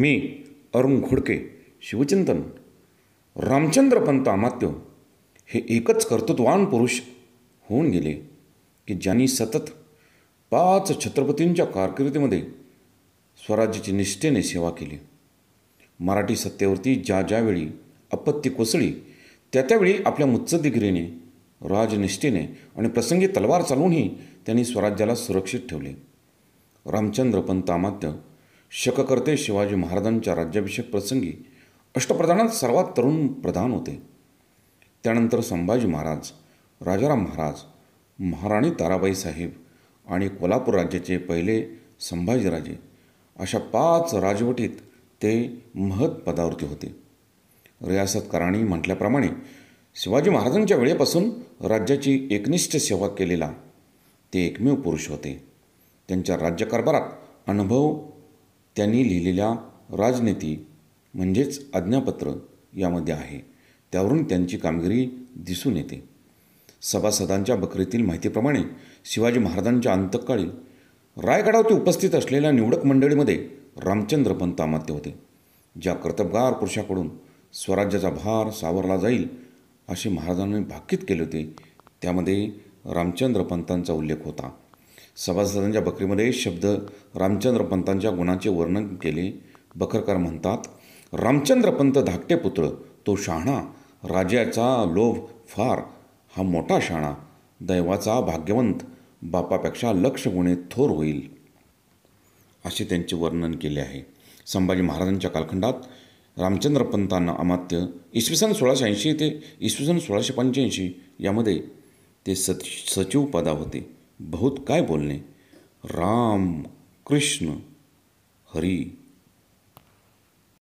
मी अरुण घोडके शिवचिंतन रामचंद्र पंत अमात्य हे एकच कर्तृत्वान पुरुष होऊन गेले की ज्यांनी सतत पाच छत्रपतींच्या कारकिर्दीमध्ये स्वराज्याची निष्ठेने सेवा केली मराठी सत्तेवरती ज्या ज्यावेळी आपत्ती कोसळी त्या त्यावेळी आपल्या मुत्सद्दीगिरीने राजनिष्ठेने आणि प्रसंगी तलवार चालवूनही त्यांनी स्वराज्याला सुरक्षित ठेवले रामचंद्र पंत अमात्य शककर्ते शिवाजी महाराजांच्या राज्याभिषेक प्रसंगी अष्टप्रधानात सर्वात तरुण प्रधान होते त्यानंतर संभाजी महाराज राजाराम महाराज महाराणी ताराबाई साहेब आणि कोल्हापूर राज्याचे पहिले संभाजीराजे अशा पाच राजवटीत ते महत पदावरती होते रियासतकारांनी म्हटल्याप्रमाणे शिवाजी महाराजांच्या वेळेपासून राज्याची एकनिष्ठ सेवा केलेला ते एकमेव पुरुष होते त्यांच्या राज्यकारभारात अनुभव त्यांनी लिहिलेल्या राजनीती म्हणजेच आज्ञापत्र यामध्ये आहे त्यावरून त्यांची कामगिरी दिसून येते सभासदांच्या बकरीतील माहितीप्रमाणे शिवाजी महाराजांच्या अंतकाळी रायगडावरती उपस्थित असलेल्या निवडक मंडळीमध्ये रामचंद्र पंत अमात्य होते ज्या कर्तबगार पुरुषाकडून स्वराज्याचा भार सावरला जाईल असे महाराजांनी भाकीत केले होते त्यामध्ये रामचंद्र पंतांचा उल्लेख होता सभासदांच्या बकरीमध्ये शब्द रामचंद्र पंतांच्या गुणांचे वर्णन केले बकरकर म्हणतात रामचंद्र पंत धाकटे पुत्र तो शहाणा राजाचा लोभ फार हा मोठा शाणा दैवाचा भाग्यवंत बापापेक्षा लक्ष गुणे थोर होईल असे त्यांचे वर्णन केले आहे संभाजी महाराजांच्या कालखंडात रामचंद्र पंतांना अमात्य इसवी सन सोळाशे ऐंशी ते इसवी सन सोळाशे पंच्याऐंशी यामध्ये ते सच सचिव पदा होते बहुत काय बोलणे राम कृष्ण हरी